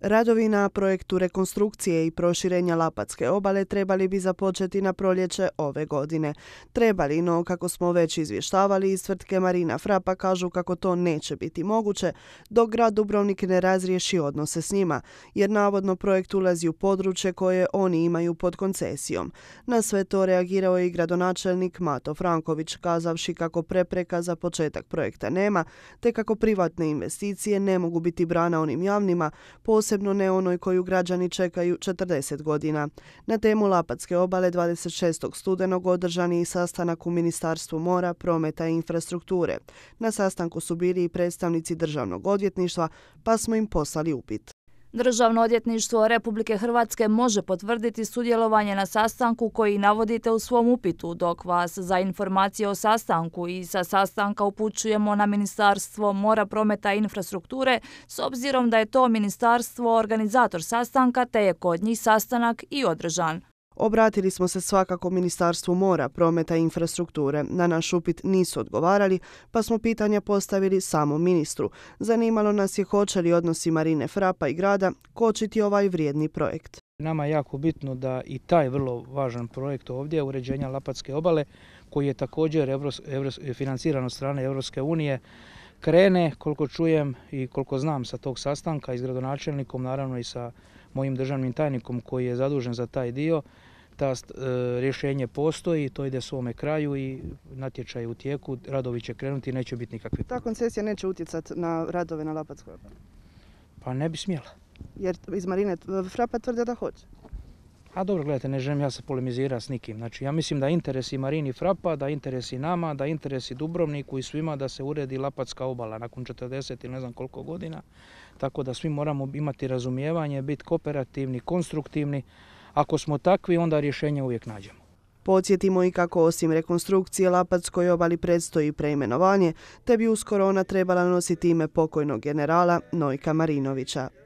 Radovi na projektu rekonstrukcije i proširenja Lapatske obale trebali bi započeti na proljeće ove godine. Trebali, no kako smo već izvještavali iz tvrtke Marina Frapa kažu kako to neće biti moguće dok grad Dubrovnik ne razriješi odnose s njima, jer navodno projekt ulazi u područje koje oni imaju pod koncesijom. Na sve to reagirao je i gradonačelnik Mato Franković, kazavši kako prepreka za početak projekta nema, te kako privatne investicije ne mogu biti brana onim javnima, posebno ne onoj koju građani čekaju 40 godina. Na temu Lapatske obale 26. studenog održani je i sastanak u Ministarstvu mora, prometa i infrastrukture. Na sastanku su bili i predstavnici državnog odvjetništva, pa smo im poslali upit. Državno odjetništvo Republike Hrvatske može potvrditi sudjelovanje na sastanku koji navodite u svom upitu, dok vas za informacije o sastanku i sa sastanka upućujemo na Ministarstvo mora, prometa i infrastrukture, s obzirom da je to ministarstvo organizator sastanka, te je kod njih sastanak i održan. Obratili smo se svakako Ministarstvu mora, prometa i infrastrukture. Na naš upit nisu odgovarali, pa smo pitanja postavili samo ministru. Zanimalo nas je hoće li odnosi Marine Frapa i grada kočiti ovaj vrijedni projekt. Nama je jako bitno da i taj vrlo važan projekt ovdje, uređenja Lapatske obale, koji je također financiran od strane Europske unije, krene, koliko čujem i koliko znam sa tog sastanka i s gradonačelnikom, naravno i sa mojim državnim tajnikom koji je zadužen za taj dio. Ta e, rješenje postoji, to ide svome kraju i natječaj je u tijeku, radovi će krenuti i neće biti nikakve. Ta koncesija neće utjecati na radove na Lapatskoj obali? Pa ne bi smjela. Jer iz Marine e, Frapa tvrde da hoće. A dobro, gledajte, ne želim ja se polemizirati s nikim. Znači, ja mislim da interesi Marini Frapa, da interesi nama, da interesi Dubrovniku i svima da se uredi Lapacka obala nakon 40 ili ne znam koliko godina. Tako da svi moramo imati razumijevanje, biti kooperativni, konstruktivni. Ako smo takvi, onda rješenje uvijek nađemo. Podsjetimo i kako osim rekonstrukcije Lapatskoj obali predstoji preimenovanje, te bi uskoro ona trebala nositi ime pokojnog generala Nojka Marinovića.